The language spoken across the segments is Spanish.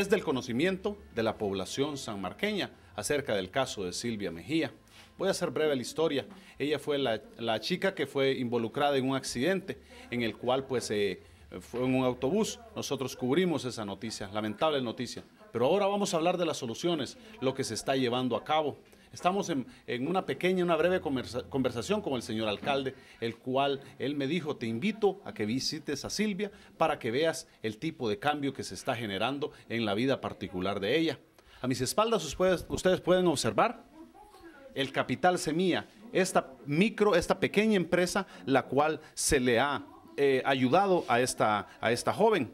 es del conocimiento de la población sanmarqueña acerca del caso de Silvia Mejía. Voy a hacer breve la historia. Ella fue la, chica que fue involucrada en un accidente en el cual pues eh, fue en un autobús. Nosotros cubrimos esa noticia, lamentable noticia. Pero ahora vamos a hablar de las soluciones, lo que se está llevando a cabo. Estamos en, una pequeña, una breve conversación con el señor alcalde, el cual él me dijo, te invito a que visites a Silvia para que veas el tipo de cambio que se está generando en la vida particular de ella. A mis espaldas ustedes, pueden observar el capital semilla, esta micro, esta pequeña empresa, la cual se le ha eh, ayudado a esta, a esta joven.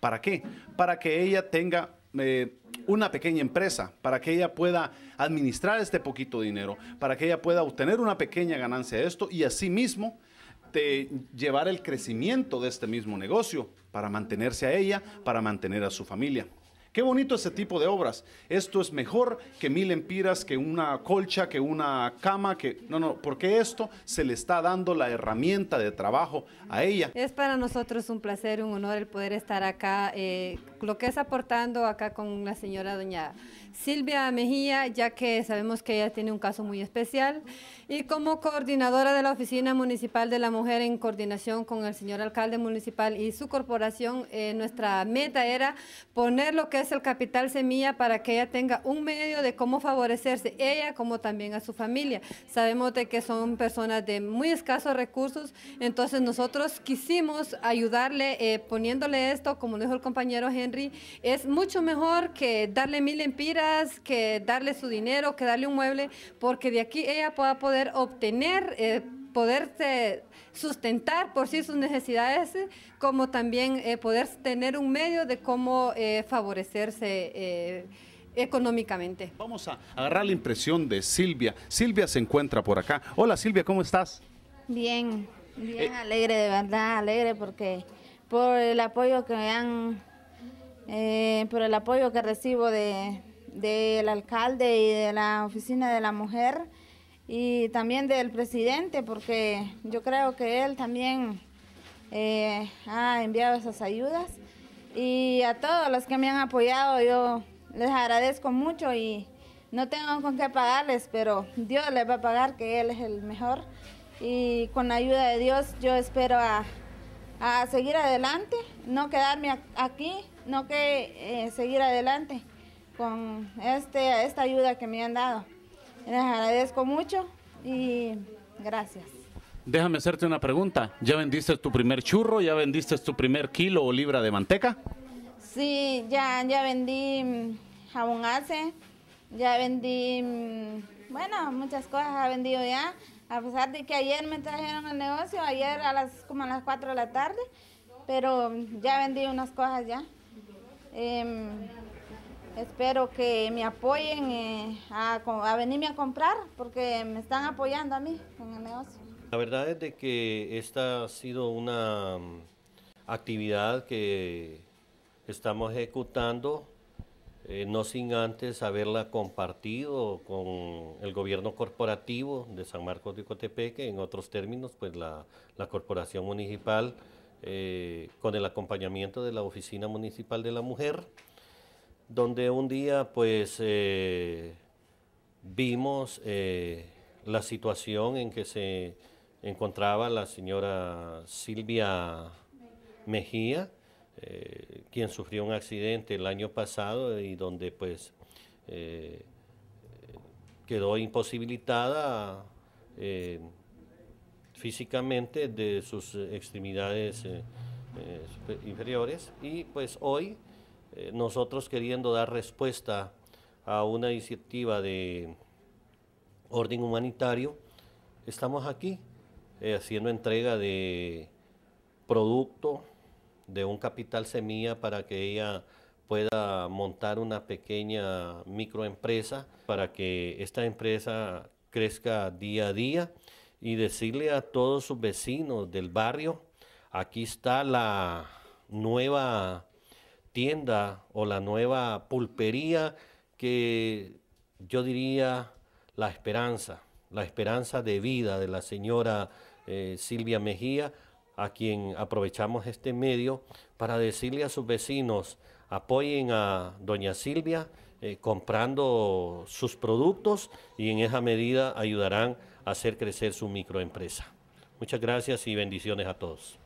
¿Para qué? Para que ella tenga eh, una pequeña empresa, para que ella pueda administrar este poquito dinero, para que ella pueda obtener una pequeña ganancia de esto y asimismo de llevar el crecimiento de este mismo negocio para mantenerse a ella, para mantener a su familia. Qué bonito ese tipo de obras. Esto es mejor que mil empiras, que una colcha, que una cama, que... No, no, porque esto se le está dando la herramienta de trabajo a ella. Es para nosotros un placer, un honor el poder estar acá, eh, lo que es aportando acá con la señora doña Silvia Mejía, ya que sabemos que ella tiene un caso muy especial. Y como coordinadora de la Oficina Municipal de la Mujer en coordinación con el señor alcalde municipal y su corporación, eh, nuestra meta era poner lo que es el capital semilla para que ella tenga un medio de cómo favorecerse ella como también a su familia. Sabemos de que son personas de muy escasos recursos, entonces nosotros quisimos ayudarle eh, poniéndole esto, como dijo el compañero Henry, es mucho mejor que darle mil empiras, que darle su dinero, que darle un mueble, porque de aquí ella pueda poder obtener... Eh, poderse sustentar por sí sus necesidades, como también eh, poder tener un medio de cómo eh, favorecerse. Eh, económicamente. Vamos a agarrar la impresión de Silvia. Silvia se encuentra por acá. Hola Silvia, ¿cómo estás? Bien, bien alegre, de verdad, alegre porque por el apoyo que me han, por el apoyo que recibo de, del alcalde y de la oficina de la mujer, y también del presidente, porque yo creo que él también eh, ha enviado esas ayudas. Y a todos los que me han apoyado, yo les agradezco mucho y no tengo con qué pagarles, pero Dios les va a pagar, que Él es el mejor. Y con la ayuda de Dios yo espero a, a seguir adelante, no quedarme aquí, no que eh, seguir adelante con este, esta ayuda que me han dado. Les agradezco mucho y gracias. Déjame hacerte una pregunta. ¿Ya vendiste tu primer churro? ¿Ya vendiste tu primer kilo o libra de manteca? Sí, ya, ya vendí mm, jabón hace ya vendí, mm, bueno, muchas cosas ha vendido ya. A pesar de que ayer me trajeron el negocio, ayer a las como a las 4 de la tarde, pero ya vendí unas cosas ya. Em, Espero que me apoyen eh, a, venirme a comprar porque me están apoyando a mí en el negocio. La verdad es de que esta ha sido una mm, actividad que estamos ejecutando, eh, no sin antes haberla compartido con el gobierno corporativo de San Marcos de Cotepeque, en otros términos, pues la, corporación municipal, eh, con el acompañamiento de la Oficina Municipal de la Mujer donde un día pues eh, vimos eh, la situación en que se encontraba la señora Silvia Mejía, eh, quien sufrió un accidente el año pasado y donde pues quedó imposibilitada físicamente de sus extremidades inferiores y pues hoy eh, nosotros queriendo dar respuesta a una iniciativa de orden humanitario, estamos aquí eh, haciendo entrega de producto, de un capital semilla para que ella pueda montar una pequeña microempresa, para que esta empresa crezca día a día y decirle a todos sus vecinos del barrio, aquí está la nueva tienda o la nueva pulpería que yo diría la esperanza, la esperanza de vida de la señora eh, Silvia Mejía, a quien aprovechamos este medio para decirle a sus vecinos, apoyen a doña Silvia eh, comprando sus productos y en esa medida ayudarán a hacer crecer su microempresa. Muchas gracias y bendiciones a todos.